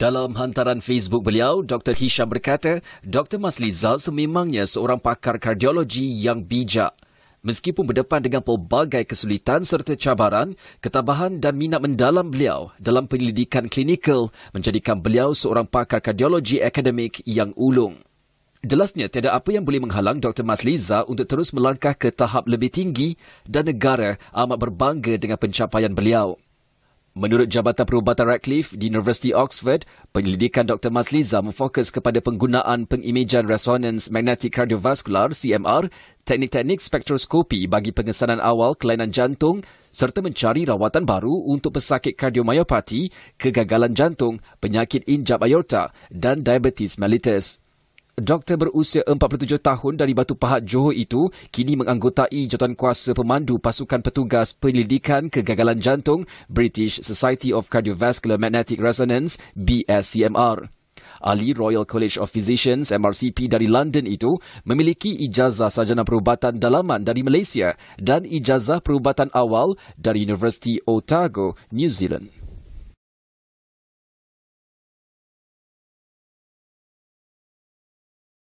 Dalam hantaran Facebook beliau, Dr. Hisham berkata, Dr. Maslizal sememangnya seorang pakar kardiologi yang bijak. Meskipun berdepan dengan pelbagai kesulitan serta cabaran, ketabahan dan minat mendalam beliau dalam penyelidikan klinikal menjadikan beliau seorang pakar kardiologi akademik yang ulung. Jelasnya, tiada apa yang boleh menghalang Dr. Masliza untuk terus melangkah ke tahap lebih tinggi dan negara amat berbangga dengan pencapaian beliau. Menurut Jabatan Perubatan Radcliffe di University Oxford, penyelidikan Dr. Masliza memfokus kepada penggunaan pengimejan resonance magnetic cardiovascular CMR, teknik-teknik spektroskopi bagi pengesanan awal kelainan jantung serta mencari rawatan baru untuk pesakit kardiomyopati, kegagalan jantung, penyakit injap aorta dan diabetes mellitus doktor berusia 47 tahun dari Batu Pahat Johor itu kini menganggotai kuasa pemandu pasukan petugas penyelidikan kegagalan jantung British Society of Cardiovascular Magnetic Resonance BSCMR. Ali Royal College of Physicians MRCP dari London itu memiliki ijazah sarjana perubatan dalaman dari Malaysia dan ijazah perubatan awal dari University Otago, New Zealand.